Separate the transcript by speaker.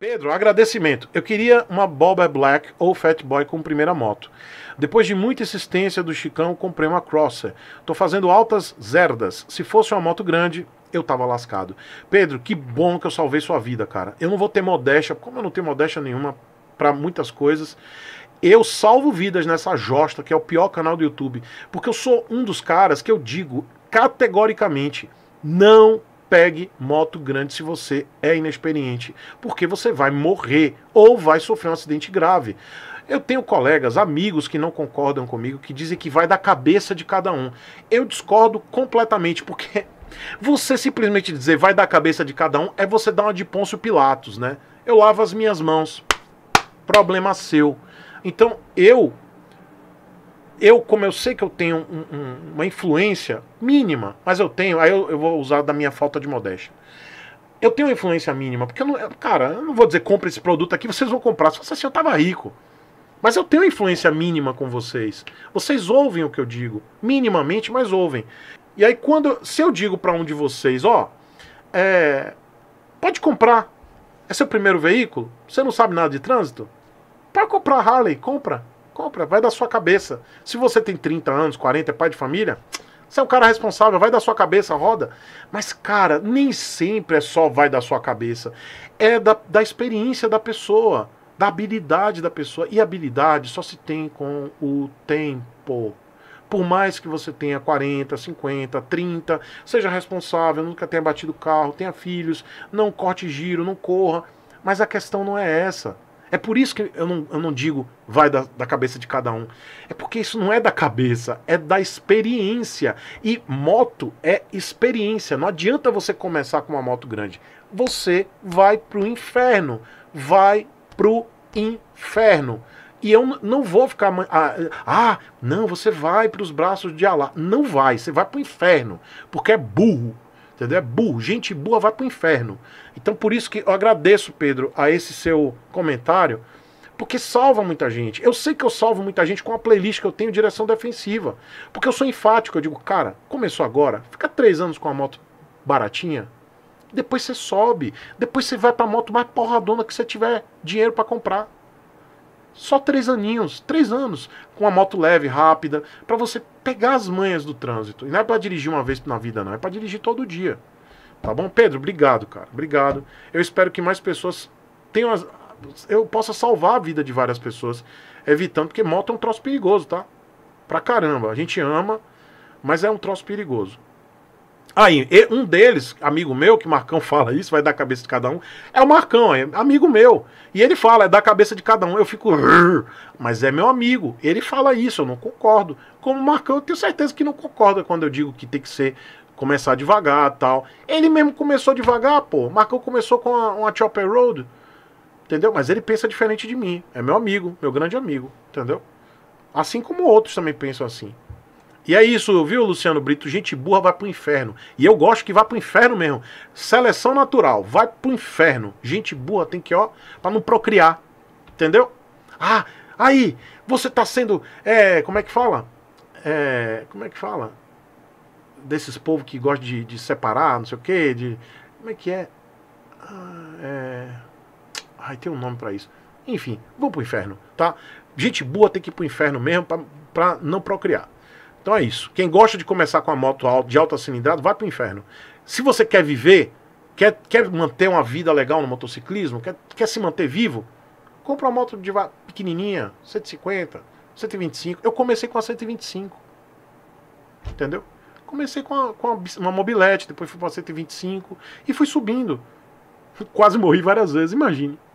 Speaker 1: Pedro, agradecimento. Eu queria uma Boba Black ou Fat Boy com primeira moto. Depois de muita insistência do Chicão, comprei uma Crosser. Tô fazendo altas zerdas. Se fosse uma moto grande, eu tava lascado. Pedro, que bom que eu salvei sua vida, cara. Eu não vou ter modéstia, como eu não tenho modéstia nenhuma para muitas coisas. Eu salvo vidas nessa josta, que é o pior canal do YouTube, porque eu sou um dos caras que eu digo categoricamente, não pegue moto grande se você é inexperiente, porque você vai morrer ou vai sofrer um acidente grave. Eu tenho colegas, amigos que não concordam comigo, que dizem que vai da cabeça de cada um. Eu discordo completamente, porque você simplesmente dizer vai da cabeça de cada um é você dar uma de Pôncio Pilatos, né? Eu lavo as minhas mãos. Problema seu. Então, eu eu, como eu sei que eu tenho um, um, uma influência mínima, mas eu tenho, aí eu, eu, vou usar da minha falta de modéstia. Eu tenho uma influência mínima, porque, eu não, cara, eu não vou dizer compra esse produto aqui, vocês vão comprar. Se fosse assim, eu tava rico. Mas eu tenho influência mínima com vocês. Vocês ouvem o que eu digo, minimamente, mas ouvem. E aí, quando se eu digo para um de vocês, ó, é, pode comprar. É seu primeiro veículo? Você não sabe nada de trânsito? Para comprar Harley, compra compra, vai da sua cabeça. Se você tem 30 anos, 40, é pai de família, você é um cara responsável, vai da sua cabeça, roda. Mas, cara, nem sempre é só vai da sua cabeça. É da, da experiência da pessoa, da habilidade da pessoa. E habilidade só se tem com o tempo. Por mais que você tenha 40, 50, 30, seja responsável, nunca tenha batido carro, tenha filhos, não corte giro, não corra. Mas a questão não é essa. É por isso que eu não, eu não digo vai da, da cabeça de cada um. É porque isso não é da cabeça, é da experiência. E moto é experiência. Não adianta você começar com uma moto grande. Você vai pro inferno. Vai pro inferno. E eu não vou ficar. Ah, ah não, você vai para os braços de Alá. Não vai, você vai para o inferno. Porque é burro, Entendeu? É burro. Gente burra vai pro inferno. Então por isso que eu agradeço, Pedro, a esse seu comentário, porque salva muita gente. Eu sei que eu salvo muita gente com a playlist que eu tenho direção defensiva. Porque eu sou enfático, eu digo, cara, começou agora, fica três anos com a moto baratinha, depois você sobe, depois você vai pra moto mais porradona que você tiver dinheiro para comprar. Só três aninhos, três anos, com uma moto leve, rápida, para você pegar as manhas do trânsito. E não é para dirigir uma vez na vida, não, é para dirigir todo dia. Tá bom? Pedro, obrigado, cara. Obrigado. Eu espero que mais pessoas tenham as... eu possa salvar a vida de várias pessoas, evitando porque moto é um troço perigoso, tá? Pra caramba. A gente ama, mas é um troço perigoso. Aí, um deles, amigo meu, que Marcão fala isso, vai dar a cabeça de cada um, é o Marcão, é amigo meu. E ele fala, é da cabeça de cada um. Eu fico, mas é meu amigo. Ele fala isso, eu não concordo. Como Marcão, eu tenho certeza que não concorda quando eu digo que tem que ser começar devagar tal. Ele mesmo começou devagar, pô. Marcão começou com uma, uma Chopper Road, entendeu? Mas ele pensa diferente de mim. É meu amigo, meu grande amigo, entendeu? Assim como outros também pensam assim. E é isso, viu, Luciano Brito? Gente burra vai pro inferno. E eu gosto que vá pro inferno mesmo. Seleção natural, vai pro inferno. Gente burra tem que, ó, pra não procriar. Entendeu? Ah, aí, você tá sendo. É, como é que fala? É, como é que fala? Desses povos que gostam de, de separar, não sei o quê, de. Como é que é? Ah, é... Ai, tem um nome para isso. Enfim, vou pro inferno, tá? Gente boa tem que ir pro inferno mesmo para pra não procriar. Então é isso. Quem gosta de começar com a moto de alta cilindrada, vai pro inferno. Se você quer viver, quer, quer manter uma vida legal no motociclismo, quer, quer se manter vivo, compra uma moto de pequenininha, 150, 125. Eu comecei com a 125. Entendeu? Comecei com, a, com a, uma mobilete, depois fui para 125 e fui subindo. Quase morri várias vezes, imagine.